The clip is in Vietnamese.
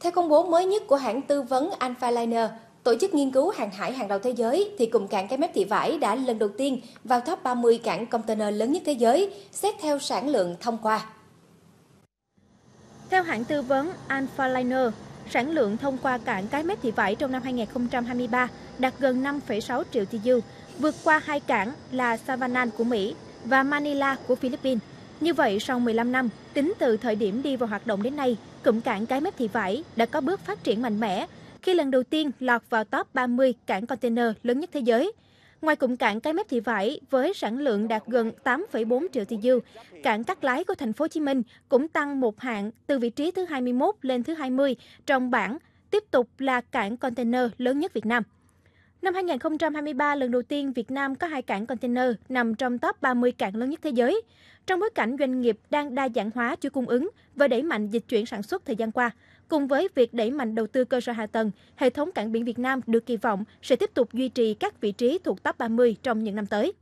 Theo công bố mới nhất của hãng tư vấn Alpha Liner, tổ chức nghiên cứu hàng hải hàng đầu thế giới thì cụm cảng cái mép thị vải đã lần đầu tiên vào top 30 cảng container lớn nhất thế giới, xét theo sản lượng thông qua. Theo hãng tư vấn Alpha Liner, sản lượng thông qua cảng cái mép thị vải trong năm 2023 đạt gần 5,6 triệu TEU, vượt qua hai cảng là Savannah của Mỹ và Manila của Philippines. Như vậy, sau 15 năm, tính từ thời điểm đi vào hoạt động đến nay, cụm cảng Cái Mép Thị Vải đã có bước phát triển mạnh mẽ, khi lần đầu tiên lọt vào top 30 cảng container lớn nhất thế giới. Ngoài cụm cảng Cái Mép Thị Vải với sản lượng đạt gần 8,4 triệu TU, cảng cắt Lái của thành phố Hồ Chí Minh cũng tăng một hạng từ vị trí thứ 21 lên thứ 20 trong bảng, tiếp tục là cảng container lớn nhất Việt Nam. Năm 2023, lần đầu tiên Việt Nam có hai cảng container nằm trong top 30 cảng lớn nhất thế giới. Trong bối cảnh doanh nghiệp đang đa dạng hóa chuỗi cung ứng và đẩy mạnh dịch chuyển sản xuất thời gian qua, cùng với việc đẩy mạnh đầu tư cơ sở hạ tầng, hệ thống cảng biển Việt Nam được kỳ vọng sẽ tiếp tục duy trì các vị trí thuộc top 30 trong những năm tới.